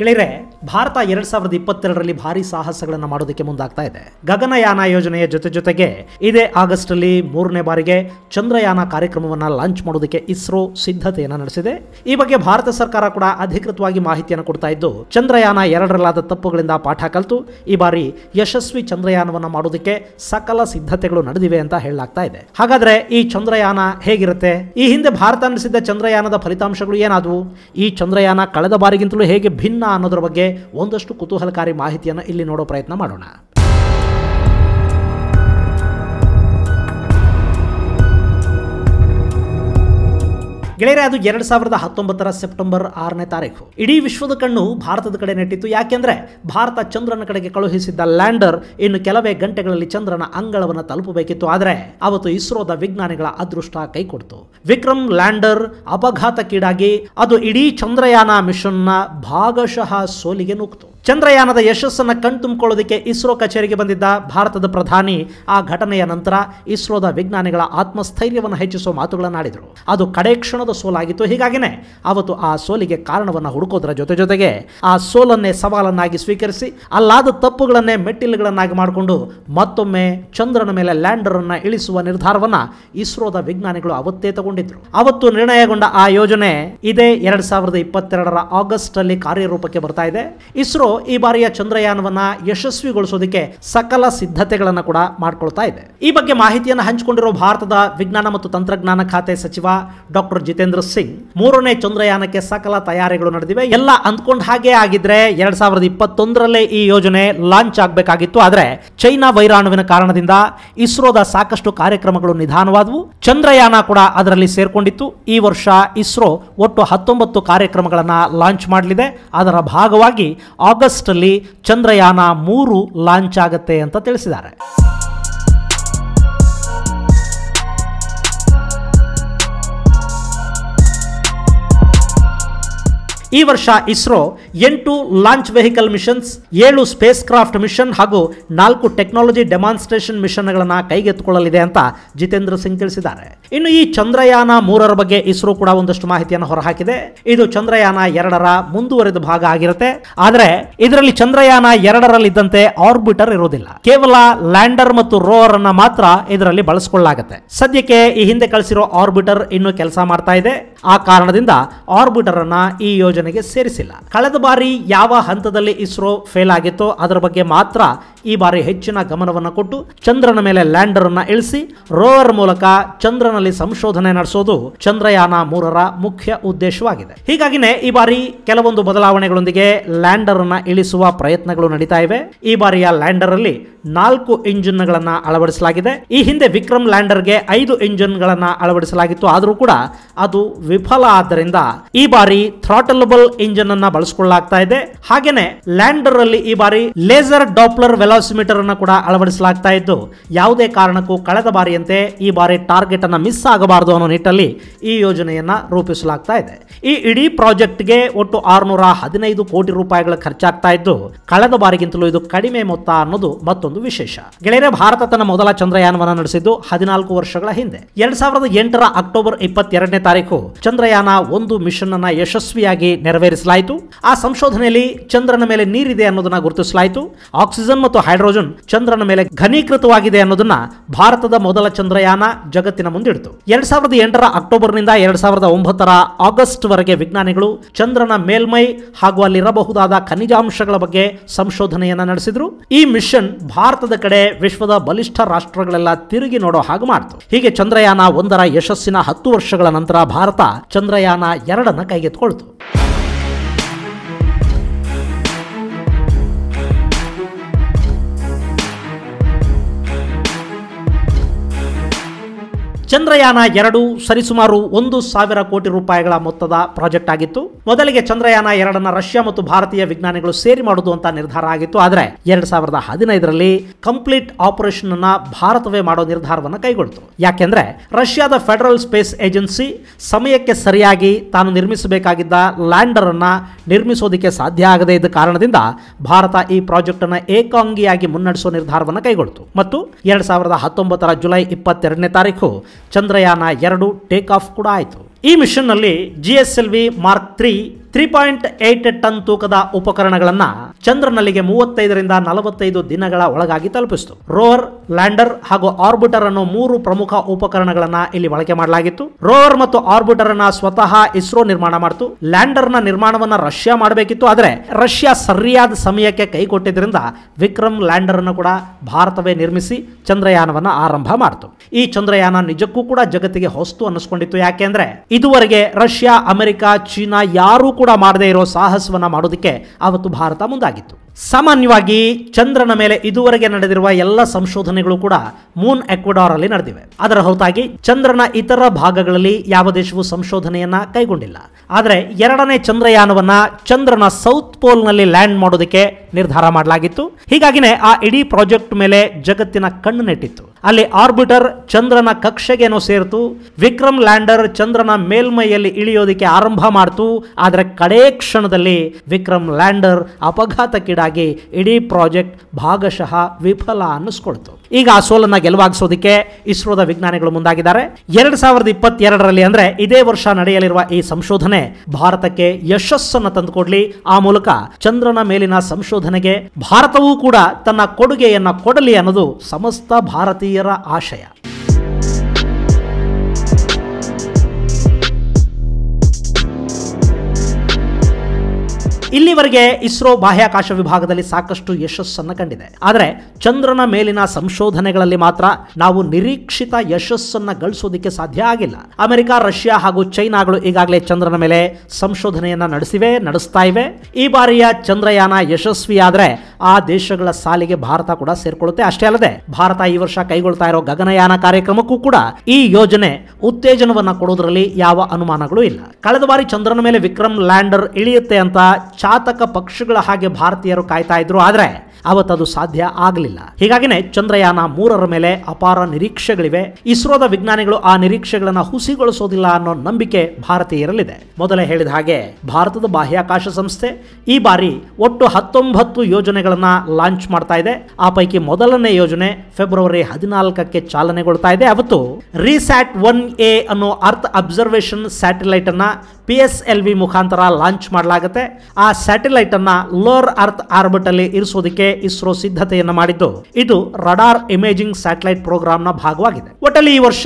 ಗೆಳೆಯರೆ ಭಾರತ ಎರಡ್ ಸಾವಿರದ ಇಪ್ಪತ್ತೆರಡರಲ್ಲಿ ಭಾರಿ ಸಾಹಸಗಳನ್ನು ಮಾಡೋದಕ್ಕೆ ಮುಂದಾಗ್ತಾ ಇದೆ ಗಗನಯಾನ ಯೋಜನೆಯ ಜೊತೆ ಜೊತೆಗೆ ಇದೇ ಆಗಸ್ಟ್ ಅಲ್ಲಿ ಮೂರನೇ ಬಾರಿಗೆ ಚಂದ್ರಯಾನ ಕಾರ್ಯಕ್ರಮವನ್ನು ಲಾಂಚ್ ಮಾಡೋದಕ್ಕೆ ಇಸ್ರೋ ಸಿದ್ಧತೆಯನ್ನು ನಡೆಸಿದೆ ಈ ಬಗ್ಗೆ ಭಾರತ ಸರ್ಕಾರ ಕೂಡ ಅಧಿಕೃತವಾಗಿ ಮಾಹಿತಿಯನ್ನು ಕೊಡ್ತಾ ಇದ್ದು ಚಂದ್ರಯಾನ ಎರಡರಲ್ಲಾದ ತಪ್ಪುಗಳಿಂದ ಪಾಠ ಕಲಿತು ಈ ಬಾರಿ ಯಶಸ್ವಿ ಚಂದ್ರಯಾನವನ್ನು ಮಾಡೋದಕ್ಕೆ ಸಕಲ ಸಿದ್ಧತೆಗಳು ನಡೆದಿವೆ ಅಂತ ಹೇಳಲಾಗ್ತಾ ಇದೆ ಹಾಗಾದ್ರೆ ಈ ಚಂದ್ರಯಾನ ಹೇಗಿರುತ್ತೆ ಈ ಹಿಂದೆ ಭಾರತ ನಡೆಸಿದ್ದ ಚಂದ್ರಯಾನದ ಫಲಿತಾಂಶಗಳು ಏನಾದವು ಈ ಚಂದ್ರಯಾನ ಕಳೆದ ಬಾರಿಗಿಂತಲೂ ಹೇಗೆ ಭಿನ್ನ ಅನ್ನೋದ್ರ ಬಗ್ಗೆ ಒಂದಷ್ಟು ಕುತೂಹಲಕಾರಿ ಮಾಹಿತಿಯನ್ನು ಇಲ್ಲಿ ನೋಡೋ ಪ್ರಯತ್ನ ಮಾಡೋಣ ಗೆಳೆಯರೆ ಅದು ಎರಡ್ ಸಾವಿರದ ಹತ್ತೊಂಬತ್ತರ ಸೆಪ್ಟೆಂಬರ್ ಆರನೇ ತಾರೀಕು ಇಡೀ ವಿಶ್ವದ ಕಣ್ಣು ಭಾರತದ ಕಡೆ ನೆಟ್ಟಿತ್ತು ಯಾಕೆಂದ್ರೆ ಭಾರತ ಚಂದ್ರನ ಕಡೆಗೆ ಕಳುಹಿಸಿದ್ದ ಲ್ಯಾಂಡರ್ ಇನ್ನು ಕೆಲವೇ ಗಂಟೆಗಳಲ್ಲಿ ಚಂದ್ರನ ಅಂಗಳವನ್ನು ತಲುಪಬೇಕಿತ್ತು ಆದರೆ ಅವತ್ತು ಇಸ್ರೋದ ವಿಜ್ಞಾನಿಗಳ ಅದೃಷ್ಟ ಕೈಕೊಡ್ತು ವಿಕ್ರಮ್ ಲ್ಯಾಂಡರ್ ಅಪಘಾತಕ್ಕೀಡಾಗಿ ಅದು ಇಡೀ ಚಂದ್ರಯಾನ ಮಿಷನ್ನ ಭಾಗಶಃ ಸೋಲಿಗೆ ನುಗ್ತು ಚಂದ್ರಯಾನದ ಯಶಸ್ಸನ್ನು ಕಣ್ತುಂಬಿಕೊಳ್ಳೋದಕ್ಕೆ ಇಸ್ರೋ ಕಚೇರಿಗೆ ಬಂದಿದ್ದ ಭಾರತದ ಪ್ರಧಾನಿ ಆ ಘಟನೆಯ ನಂತರ ಇಸ್ರೋದ ವಿಜ್ಞಾನಿಗಳ ಆತ್ಮಸ್ಥೈರ್ಯವನ್ನು ಹೆಚ್ಚಿಸುವ ಮಾತುಗಳನ್ನು ಆಡಿದರು ಅದು ಕಡೆ ಕ್ಷಣದ ಸೋಲಾಗಿತ್ತು ಹೀಗಾಗಿನೇ ಅವತ್ತು ಆ ಸೋಲಿಗೆ ಕಾರಣವನ್ನು ಹುಡುಕೋದ್ರ ಜೊತೆ ಜೊತೆಗೆ ಆ ಸೋಲನ್ನೇ ಸವಾಲನ್ನಾಗಿ ಸ್ವೀಕರಿಸಿ ಅಲ್ಲಾದ ತಪ್ಪುಗಳನ್ನೇ ಮೆಟ್ಟಿಲುಗಳನ್ನಾಗಿ ಮಾಡಿಕೊಂಡು ಮತ್ತೊಮ್ಮೆ ಚಂದ್ರನ ಮೇಲೆ ಲ್ಯಾಂಡರ್ ಅನ್ನು ಇಳಿಸುವ ನಿರ್ಧಾರವನ್ನ ಇಸ್ರೋದ ವಿಜ್ಞಾನಿಗಳು ಅವತ್ತೇ ತಗೊಂಡಿದ್ರು ಅವತ್ತು ನಿರ್ಣಯಗೊಂಡ ಆ ಯೋಜನೆ ಇದೇ ಎರಡ್ ಸಾವಿರದ ಇಪ್ಪತ್ತೆರಡರ ಆಗಸ್ಟ್ ಅಲ್ಲಿ ಕಾರ್ಯರೂಪಕ್ಕೆ ಬರ್ತಾ ಇದೆ ಇಸ್ರೋ ಈ ಬಾರಿಯ ಚಂದ್ರಯಾನವನ್ನ ಯಶಸ್ವಿಗೊಳಿಸೋದಕ್ಕೆ ಸಕಲ ಸಿದ್ಧತೆಗಳನ್ನು ಕೂಡ ಮಾಡ್ಕೊಳ್ತಾ ಇದೆ ಈ ಬಗ್ಗೆ ಮಾಹಿತಿಯನ್ನು ಹಂಚಿಕೊಂಡಿರುವ ಭಾರತದ ವಿಜ್ಞಾನ ಮತ್ತು ತಂತ್ರಜ್ಞಾನ ಖಾತೆ ಸಚಿವ ಡಾಕ್ಟರ್ ಜಿತೇಂದ್ರ ಸಿಂಗ್ ಮೂರನೇ ಚಂದ್ರಯಾನಕ್ಕೆ ಸಕಲ ತಯಾರಿಗಳು ನಡೆದಿವೆ ಎಲ್ಲ ಅಂದ್ಕೊಂಡ ಹಾಗೆ ಆಗಿದ್ರೆ ಎರಡ್ ಸಾವಿರದ ಇಪ್ಪತ್ತೊಂದರಲ್ಲೇ ಈ ಯೋಜನೆ ಲಾಂಚ್ ಆಗಬೇಕಾಗಿತ್ತು ಆದರೆ ಚೈನಾ ವೈರಾಣುವಿನ ಕಾರಣದಿಂದ ಇಸ್ರೋದ ಸಾಕಷ್ಟು ಕಾರ್ಯಕ್ರಮಗಳು ನಿಧಾನವಾದವು ಚಂದ್ರಯಾನ ಕೂಡ ಅದರಲ್ಲಿ ಸೇರ್ಕೊಂಡಿತ್ತು ಈ ವರ್ಷ ಇಸ್ರೋ ಒಟ್ಟು ಹತ್ತೊಂಬತ್ತು ಕಾರ್ಯಕ್ರಮಗಳನ್ನು ಲಾಂಚ್ ಮಾಡಲಿದೆ ಅದರ ಭಾಗವಾಗಿ ಆಗಸ್ಟ್ ಅಲ್ಲಿ ಚಂದ್ರಯಾನ ಮೂರು ಲಾಂಚ್ ಆಗುತ್ತೆ ಅಂತ ತಿಳಿಸಿದ್ದಾರೆ ಈ ವರ್ಷ ಇಸ್ರೋ ಎಂಟು ಲಾಂಚ್ ವೆಹಿಕಲ್ ಮಿಷನ್ಸ್ ಏಳು ಸ್ಪೇಸ್ ಕ್ರಾಫ್ಟ್ ಮಿಷನ್ ಹಾಗೂ ನಾಲ್ಕು ಟೆಕ್ನಾಲಜಿ ಡೆಮಾನ್ಸ್ಟ್ರೇಷನ್ ಮಿಷನ್ಗಳನ್ನು ಕೈಗೆತ್ತಿಕೊಳ್ಳಲಿದೆ ಅಂತ ಜಿತೇಂದ್ರ ಸಿಂಗ್ ತಿಳಿಸಿದ್ದಾರೆ ಇನ್ನು ಈ ಚಂದ್ರಯಾನ ಮೂರರ ಬಗ್ಗೆ ಇಸ್ರೋ ಕೂಡ ಒಂದಷ್ಟು ಮಾಹಿತಿಯನ್ನು ಹೊರಹಾಕಿದೆ ಇದು ಚಂದ್ರಯಾನ ಎರಡರ ಮುಂದುವರೆದ ಭಾಗ ಆಗಿರುತ್ತೆ ಆದರೆ ಇದರಲ್ಲಿ ಚಂದ್ರಯಾನ ಎರಡರಲ್ಲಿದ್ದಂತೆ ಆರ್ಬಿಟರ್ ಇರುವುದಿಲ್ಲ ಕೇವಲ ಲ್ಯಾಂಡರ್ ಮತ್ತು ರೋವರ್ ಅನ್ನ ಮಾತ್ರ ಇದರಲ್ಲಿ ಬಳಸಿಕೊಳ್ಳಲಾಗುತ್ತೆ ಸದ್ಯಕ್ಕೆ ಈ ಹಿಂದೆ ಕಳಿಸಿರುವ ಆರ್ಬಿಟರ್ ಇನ್ನು ಕೆಲಸ ಮಾಡ್ತಾ ಇದೆ ಆ ಕಾರಣದಿಂದ ಆರ್ಬಿಟರ್ ಅನ್ನ ಈ ಯೋಜನೆ ಯೋಜನೆಗೆ ಸೇರಿಸಿಲ್ಲ ಕಳೆದ ಬಾರಿ ಯಾವ ಹಂತದಲ್ಲಿ ಇಸ್ರೋ ಫೇಲ್ ಆಗಿತ್ತೋ ಅದರ ಬಗ್ಗೆ ಮಾತ್ರ ಈ ಬಾರಿ ಹೆಚ್ಚಿನ ಗಮನವನ್ನು ಕೊಟ್ಟು ಚಂದ್ರನ ಮೇಲೆ ಲ್ಯಾಂಡರ್ ಅನ್ನ ಇಳಿಸಿ ರೋವರ್ ಮೂಲಕ ಚಂದ್ರನಲ್ಲಿ ಸಂಶೋಧನೆ ನಡೆಸೋದು ಚಂದ್ರಯಾನ ಮೂರರ ಮುಖ್ಯ ಉದ್ದೇಶವಾಗಿದೆ ಹೀಗಾಗಿನೇ ಈ ಬಾರಿ ಕೆಲವೊಂದು ಬದಲಾವಣೆಗಳೊಂದಿಗೆ ಲ್ಯಾಂಡರ್ ಅನ್ನ ಇಳಿಸುವ ಪ್ರಯತ್ನಗಳು ನಡೀತಾ ಇವೆ ಈ ಬಾರಿಯ ಲ್ಯಾಂಡರ್ ಅಲ್ಲಿ ನಾಲ್ಕು ಇಂಜಿನ್ ಗಳನ್ನ ಅಳವಡಿಸಲಾಗಿದೆ ಈ ಹಿಂದೆ ವಿಕ್ರಮ್ ಲ್ಯಾಂಡರ್ ಗೆ ಐದು ಇಂಜಿನ್ ಗಳನ್ನ ಅಳವಡಿಸಲಾಗಿತ್ತು ಆದರೂ ಕೂಡ ಅದು ವಿಫಲ ಆದ್ದರಿಂದ ಈ ಬಾರಿ ಥ್ರಾಟಲಬಲ್ ಇಂಜಿನ್ ಅನ್ನ ಬಳಸಿಕೊಳ್ಳಲಾಗ್ತಾ ಇದೆ ಹಾಗೆಯೇ ಲ್ಯಾಂಡರ್ ಅಲ್ಲಿ ಈ ಬಾರಿ laser Doppler velocimeter ಅನ್ನು ಕೂಡ ಅಳವಡಿಸಲಾಗ್ತಾ ಇದ್ದು ಯಾವುದೇ ಕಾರಣಕ್ಕೂ ಕಳೆದ ಬಾರಿಯಂತೆ ಈ ಬಾರಿ ಟಾರ್ಗೆಟ್ ಅನ್ನು ಮಿಸ್ ಆಗಬಾರದು ಅನ್ನೋ ನಿಟ್ಟಲ್ಲಿ ಈ ಯೋಜನೆಯನ್ನ ರೂಪಿಸಲಾಗ್ತಾ ಇದೆ ಈ ಇಡೀ ಪ್ರಾಜೆಕ್ಟ್ಗೆ ಒಟ್ಟು ಆರುನೂರ ಹದಿನೈದು ಕೋಟಿ ರೂಪಾಯಿಗಳ ಖರ್ಚಾಗ್ತಾ ಇದ್ದು ಕಳೆದ ಬಾರಿಗಿಂತಲೂ ಇದು ಕಡಿಮೆ ಮೊತ್ತ ಅನ್ನೋದು ಮತ್ತೊಂದು ವಿಶೇಷ ಗೆಳೆಯರೆ ಭಾರತ ತನ್ನ ಮೊದಲ ಚಂದ್ರಯಾನವನ್ನು ನಡೆಸಿದ್ದು ಹದಿನಾಲ್ಕು ವರ್ಷಗಳ ಹಿಂದೆ ಎರಡ್ ಸಾವಿರದ ಎಂಟರ ಅಕ್ಟೋಬರ್ ಇಪ್ಪತ್ತೆರಡನೇ ತಾರೀಕು ಚಂದ್ರಯಾನ ಒಂದು ಮಿಷನ್ ಅನ್ನ ಯಶಸ್ವಿಯಾಗಿ ನೆರವೇರಿಸಲಾಯಿತು ಆ ಸಂಶೋಧನೆಯಲ್ಲಿ ಚಂದ್ರನ ಮೇಲೆ ನೀರಿದೆ ಅನ್ನೋದನ್ನ ಗುರುತಿಸಲಾಯಿತು ಆಕ್ಸಿಜನ್ ಮತ್ತು ಹೈಡ್ರೋಜನ್ ಚಂದ್ರನ ಮೇಲೆ ಘನೀಕೃತವಾಗಿದೆ ಅನ್ನೋದನ್ನ ಭಾರತದ ಮೊದಲ ಚಂದ್ರಯಾನ ಜಗತ್ತಿನ ಮುಂದಿಡಿತು ಎರಡ್ ಸಾವಿರದ ಎಂಟರ ಅಕ್ಟೋಬರ್ನಿಂದ ಎರಡ್ ಸಾವಿರದ ಒಂಬತ್ತರ ಆಗಸ್ಟ್ ವರೆಗೆ ವಿಜ್ಞಾನಿಗಳು ಚಂದ್ರನ ಮೇಲ್ಮೈ ಹಾಗೂ ಅಲ್ಲಿರಬಹುದಾದ ಖನಿಜಾಂಶಗಳ ಬಗ್ಗೆ ಸಂಶೋಧನೆಯನ್ನ ನಡೆಸಿದ್ರು ಈ ಮಿಷನ್ ಭಾರತದ ಕಡೆ ವಿಶ್ವದ ಬಲಿಷ್ಠ ರಾಷ್ಟ್ರಗಳೆಲ್ಲ ತಿರುಗಿ ನೋಡೋ ಹಾಗೆ ಮಾಡಿತು ಹೀಗೆ ಚಂದ್ರಯಾನ ಒಂದರ ಯಶಸ್ಸಿನ ಹತ್ತು ವರ್ಷಗಳ ನಂತರ ಭಾರತ ಚಂದ್ರಯಾನ ಎರಡನ್ನ ಕೈಗೆತ್ತಿಕೊಳ್ತು ಚಂದ್ರಯಾನ ಎರಡು ಸರಿಸುಮಾರು ಒಂದು ಸಾವಿರ ಕೋಟಿ ರೂಪಾಯಿಗಳ ಮೊತ್ತದ ಪ್ರಾಜೆಕ್ಟ್ ಆಗಿತ್ತು ಮೊದಲಿಗೆ ಚಂದ್ರಯಾನ ಎರಡನ್ನ ರಷ್ಯಾ ಮತ್ತು ಭಾರತೀಯ ವಿಜ್ಞಾನಿಗಳು ಸೇರಿ ಮಾಡುದು ಅಂತ ನಿರ್ಧಾರ ಆಗಿತ್ತು ಆದರೆ ಎರಡ್ ಸಾವಿರದ ಹದಿನೈದರಲ್ಲಿ ಕಂಪ್ಲೀಟ್ ಆಪರೇಷನ್ ಅನ್ನ ಭಾರತವೇ ಮಾಡೋ ನಿರ್ಧಾರವನ್ನು ಕೈಗೊಳ್ತು ಯಾಕೆಂದ್ರೆ ರಷ್ಯಾದ ಫೆಡರಲ್ ಸ್ಪೇಸ್ ಏಜೆನ್ಸಿ ಸಮಯಕ್ಕೆ ಸರಿಯಾಗಿ ತಾನು ನಿರ್ಮಿಸಬೇಕಾಗಿದ್ದ ಲ್ಯಾಂಡರ್ ಅನ್ನ ನಿರ್ಮಿಸೋದಕ್ಕೆ ಸಾಧ್ಯ ಆಗದೇ ಇದ್ದ ಕಾರಣದಿಂದ ಭಾರತ ಈ ಪ್ರಾಜೆಕ್ಟ್ ಅನ್ನು ಏಕಾಂಗಿಯಾಗಿ ಮುನ್ನಡೆಸುವ ನಿರ್ಧಾರವನ್ನು ಕೈಗೊಳ್ತು ಮತ್ತು ಎರಡ್ ಸಾವಿರದ ಹತ್ತೊಂಬತ್ತರ ಜುಲೈ ಇಪ್ಪತ್ತೆರಡನೇ ತಾರೀಕು ಚಂದ್ರಯಾನ ಎರಡು ಟೇಕ್ ಆಫ್ ಕೂಡ ಆಯಿತು ಈ ಮಿಷನ್ನಲ್ಲಿ G S L V mark three three point eight ton ತೂಕದ ಉಪಕರಣಗಳನ್ನ ಚಂದ್ರನಲ್ಲಿಗೆ ಮೂವತ್ತೈದರಿಂದ ನಲವತ್ತೈದು ದಿನಗಳ ಒಳಗಾಗಿ ತಲುಪಿಸಿತು ರೋವರ್ ಲ್ಯಾಂಡರ್ ಹಾಗೂ ಆರ್ಬಿಟರ್ ಅನ್ನು ಮೂರು ಪ್ರಮುಖ ಉಪಕರಣಗಳನ್ನ ಇಲ್ಲಿ ಬಳಕೆ ಮಾಡಲಾಗಿತ್ತು ರೋವರ್ ಮತ್ತು ಆರ್ಬಿಟರ್ ಅನ್ನ ಸ್ವತಃ ಇಸ್ರೋ ನಿರ್ಮಾಣ ಮಾಡಿತು ಲ್ಯಾಂಡರ್ ನ ನಿರ್ಮಾಣವನ್ನ ರಷ್ಯಾ ಮಾಡಬೇಕಿತ್ತು ಆದರೆ ರಷ್ಯಾ ಸರಿಯಾದ ಸಮಯಕ್ಕೆ ಕೈ ಕೊಟ್ಟಿದ್ದರಿಂದ ವಿಕ್ರಮ್ ಲ್ಯಾಂಡರ್ ಅನ್ನು ಕೂಡ ಭಾರತವೇ ನಿರ್ಮಿಸಿ ಚಂದ್ರಯಾನವನ್ನು ಆರಂಭ ಮಾಡಿತು ಈ ಚಂದ್ರಯಾನ ನಿಜಕ್ಕೂ ಕೂಡ ಜಗತ್ತಿಗೆ ಹೊಸ್ತು ಅನ್ನಿಸ್ಕೊಂಡಿತ್ತು ಯಾಕೆಂದ್ರೆ ಇದುವರೆಗೆ ರಷ್ಯಾ ಅಮೆರಿಕ ಚೀನಾ ಯಾರು ಕೂಡ ಮಾಡದೇ ಇರೋ ಸಾಹಸವನ್ನು ಮಾಡೋದಕ್ಕೆ ಆವತ್ತು ಭಾರತ ಮುಂದಾಗಿತ್ತು ಸಾಮಾನ್ಯವಾಗಿ ಚಂದ್ರನ ಮೇಲೆ ಇದುವರೆಗೆ ನಡೆದಿರುವ ಎಲ್ಲ ಸಂಶೋಧನೆಗಳು ಕೂಡ ಮೂನ್ ಎಕ್ವಡಾರ್ ಅಲ್ಲಿ ನಡೆದಿವೆ ಅದರ ಹೊರತಾಗಿ ಚಂದ್ರನ ಇತರ ಭಾಗಗಳಲ್ಲಿ ಯಾವ ದೇಶವೂ ಸಂಶೋಧನೆಯನ್ನ ಕೈಗೊಂಡಿಲ್ಲ ಆದರೆ ಎರಡನೇ ಚಂದ್ರಯಾನವನ್ನ ಚಂದ್ರನ ಸೌತ್ ಪೋಲ್ ನಲ್ಲಿ ಲ್ಯಾಂಡ್ ಮಾಡೋದಕ್ಕೆ ನಿರ್ಧಾರ ಮಾಡಲಾಗಿತ್ತು ಹೀಗಾಗಿನೇ ಆ ಇಡೀ ಪ್ರಾಜೆಕ್ಟ್ ಮೇಲೆ ಜಗತ್ತಿನ ಕಣ್ಣು ನೆಟ್ಟಿತ್ತು ಅಲ್ಲಿ ಆರ್ಬಿಟರ್ ಚಂದ್ರನ ಕಕ್ಷೆಗೇನೋ ಸೇರ್ತು ವಿಕ್ರಮ್ ಲ್ಯಾಂಡರ್ ಚಂದ್ರನ ಮೇಲ್ಮೈಯಲ್ಲಿ ಇಳಿಯೋದಕ್ಕೆ ಆರಂಭ ಮಾಡ್ತು ಆದರೆ ಕಡೇ ಕ್ಷಣದಲ್ಲಿ ವಿಕ್ರಮ್ ಲ್ಯಾಂಡರ್ ಅಪಘಾತಕ್ಕೀಡಾಗಿ ಇಡೀ ಪ್ರಾಜೆಕ್ಟ್ ಭಾಗಶಃ ವಿಫಲ ಅನ್ನಿಸ್ಕೊಳ್ತು ಈಗ ಆ ಸೋಲನ್ನ ಗೆಲುವಾಗಿಸೋದಕ್ಕೆ ಇಸ್ರೋದ ವಿಜ್ಞಾನಿಗಳು ಮುಂದಾಗಿದ್ದಾರೆ ಎರಡ್ ಸಾವಿರದ ಇಪ್ಪತ್ತೆರಡರಲ್ಲಿ ಅಂದ್ರೆ ಇದೇ ವರ್ಷ ನಡೆಯಲಿರುವ ಈ ಸಂಶೋಧನೆ ಭಾರತಕ್ಕೆ ಯಶಸ್ಸನ್ನು ತಂದುಕೊಡ್ಲಿ ಆ ಮೂಲಕ ಚಂದ್ರನ ಮೇಲಿನ ಸಂಶೋಧನೆಗೆ ಭಾರತವೂ ಕೂಡ ತನ್ನ ಕೊಡುಗೆಯನ್ನ ಕೊಡಲಿ ಅನ್ನೋದು ಸಮಸ್ತ ಭಾರತೀಯರ ಆಶಯ ಇಲ್ಲಿವರೆಗೆ ಇಸ್ರೋ ಬಾಹ್ಯಾಕಾಶ ವಿಭಾಗದಲ್ಲಿ ಸಾಕಷ್ಟು ಯಶಸ್ಸನ್ನು ಕಂಡಿದೆ ಆದರೆ ಚಂದ್ರನ ಮೇಲಿನ ಸಂಶೋಧನೆಗಳಲ್ಲಿ ಮಾತ್ರ ನಾವು ನಿರೀಕ್ಷಿತ ಯಶಸ್ಸನ್ನು ಗಳಿಸೋದಕ್ಕೆ ಸಾಧ್ಯ ಆಗಿಲ್ಲ ಅಮೆರಿಕ ರಷ್ಯಾ ಹಾಗೂ ಚೈನಾಗಳು ಈಗಾಗಲೇ ಚಂದ್ರನ ಮೇಲೆ ಸಂಶೋಧನೆಯನ್ನ ನಡೆಸಿವೆ ನಡೆಸ್ತಾ ಇವೆ ಈ ಬಾರಿಯ ಚಂದ್ರಯಾನ ಯಶಸ್ವಿಯಾದರೆ ಆ ದೇಶಗಳ ಸಾಲಿಗೆ ಭಾರತ ಕೂಡ ಸೇರ್ಕೊಳ್ಳುತ್ತೆ ಅಷ್ಟೇ ಅಲ್ಲದೆ ಭಾರತ ಈ ವರ್ಷ ಕೈಗೊಳ್ತಾ ಇರೋ ಗಗನಯಾನ ಕಾರ್ಯಕ್ರಮಕ್ಕೂ ಕೂಡ ಈ ಯೋಜನೆ ಉತ್ತೇಜನವನ್ನ ಕೊಡೋದ್ರಲ್ಲಿ ಯಾವ ಅನುಮಾನಗಳು ಇಲ್ಲ ಕಳೆದ ಬಾರಿ ಚಂದ್ರನ ಮೇಲೆ ವಿಕ್ರಮ್ ಲ್ಯಾಂಡರ್ ಇಳಿಯುತ್ತೆ ಅಂತ ಚಾತಕ ಪಕ್ಷಗಳ ಹಾಗೆ ಭಾರತೀಯರು ಕಾಯ್ತಾ ಇದ್ರು ಆದರೆ ಅದು ಸಾಧ್ಯ ಆಗಲಿಲ್ಲ ಹೀಗಾಗಿನೇ ಚಂದ್ರಯಾನ ಮೂರರ ಮೇಲೆ ಅಪಾರ ನಿರೀಕ್ಷೆಗಳಿವೆ ಇಸ್ರೋದ ವಿಜ್ಞಾನಿಗಳು ಆ ನಿರೀಕ್ಷೆಗಳನ್ನು ಹುಸಿಗೊಳಿಸೋದಿಲ್ಲ ಅನ್ನೋ ನಂಬಿಕೆ ಭಾರತೀಯರಲ್ಲಿದೆ ಮೊದಲೇ ಹೇಳಿದ ಹಾಗೆ ಭಾರತದ ಬಾಹ್ಯಾಕಾಶ ಸಂಸ್ಥೆ ಈ ಬಾರಿ ಒಟ್ಟು ಹತ್ತೊಂಬತ್ತು ಯೋಜನೆಗಳನ್ನು ಲಾಂಚ್ ಮಾಡ್ತಾ ಇದೆ ಆ ಪೈಕಿ ಮೊದಲನೇ ಯೋಜನೆ ಫೆಬ್ರವರಿ ಹದಿನಾಲ್ಕಕ್ಕೆ ಚಾಲನೆಗೊಳ್ತಾ ಇದೆ ಅವತ್ತು ರಿಸ್ಯಾಟ್ ಒನ್ ಎ ಅನ್ನೋ ಅರ್ಥ್ ಅಬ್ಸರ್ವೇಷನ್ ಸ್ಯಾಟಲೈಟ್ ಅನ್ನ ಪಿ ಎಸ್ ಎಲ್ ವಿ ಮುಖಾಂತರ ಲಾಂಚ್ ಮಾಡಲಾಗುತ್ತೆ ಆ ಸ್ಯಾಟಲೈಟ್ ಅನ್ನ ಲೋರ್ ಅರ್ತ್ ಆರ್ಬಿಟ್ ಅಲ್ಲಿ ಇರಿಸೋದಕ್ಕೆ ಇಸ್ರೋ ಸಿದ್ಧತೆಯನ್ನು ಮಾಡಿದ್ದು ಇದು ರಡಾರ್ ಇಮೇಜಿಂಗ್ ಸ್ಯಾಟಲೈಟ್ ನ ಭಾಗವಾಗಿದೆ ಒಟ್ಟಲ್ಲಿ ಈ ವರ್ಷ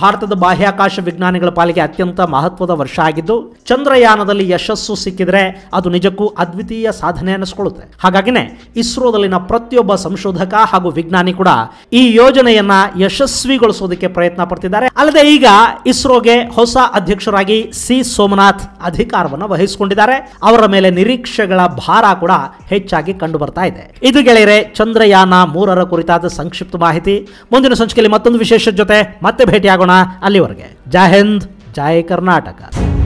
ಭಾರತದ ಬಾಹ್ಯಾಕಾಶ ವಿಜ್ಞಾನಿಗಳ ಪಾಲಿಗೆ ಅತ್ಯಂತ ಮಹತ್ವದ ವರ್ಷ ಆಗಿದ್ದು ಚಂದ್ರಯಾನದಲ್ಲಿ ಯಶಸ್ಸು ಸಿಕ್ಕಿದ್ರೆ ಅದು ನಿಜಕ್ಕೂ ಅದ್ವಿತೀಯ ಸಾಧನೆ ಅನಿಸ್ಕೊಳ್ಳುತ್ತೆ ಹಾಗಾಗಿನೇ ಇಸ್ರೋದಲ್ಲಿನ ಪ್ರತಿಯೊಬ್ಬ ಸಂಶೋಧಕ ಹಾಗೂ ವಿಜ್ಞಾನಿ ಕೂಡ ಈ ಯೋಜನೆಯನ್ನ ಯಶಸ್ವಿಗೊಳಿಸುವುದಕ್ಕೆ ಪ್ರಯತ್ನ ಪಡ್ತಿದ್ದಾರೆ ಅಲ್ಲದೆ ಈಗ ಇಸ್ರೋಗೆ ಹೊಸ ಅಧ್ಯಕ್ಷರಾಗಿ ಸಿ ಸೋಮನಾಥ್ ಅಧಿಕಾರವನ್ನು ವಹಿಸಿಕೊಂಡಿದ್ದಾರೆ ಅವರ ಮೇಲೆ ನಿರೀಕ್ಷೆಗಳ ಭಾರ ಕೂಡ ಹೆಚ್ಚಾಗಿ ಕಂಡು ಬರ್ತಾ ಇದೆ ಇದು ಗೆಳೆಯರೆ ಚಂದ್ರಯಾನ ಮೂರರ ಕುರಿತಾದ ಸಂಕ್ಷಿಪ್ತ ಮಾಹಿತಿ ಮುಂದಿನ ಸಂಚಿಕೆಯಲ್ಲಿ ಮತ್ತೊಂದು ವಿಶೇಷ ಜೊತೆ ಮತ್ತೆ ಭೇಟಿಯಾಗೋಣ ಅಲ್ಲಿವರೆಗೆ ಜೈ ಹಿಂದ್ ಜೈ ಕರ್ನಾಟಕ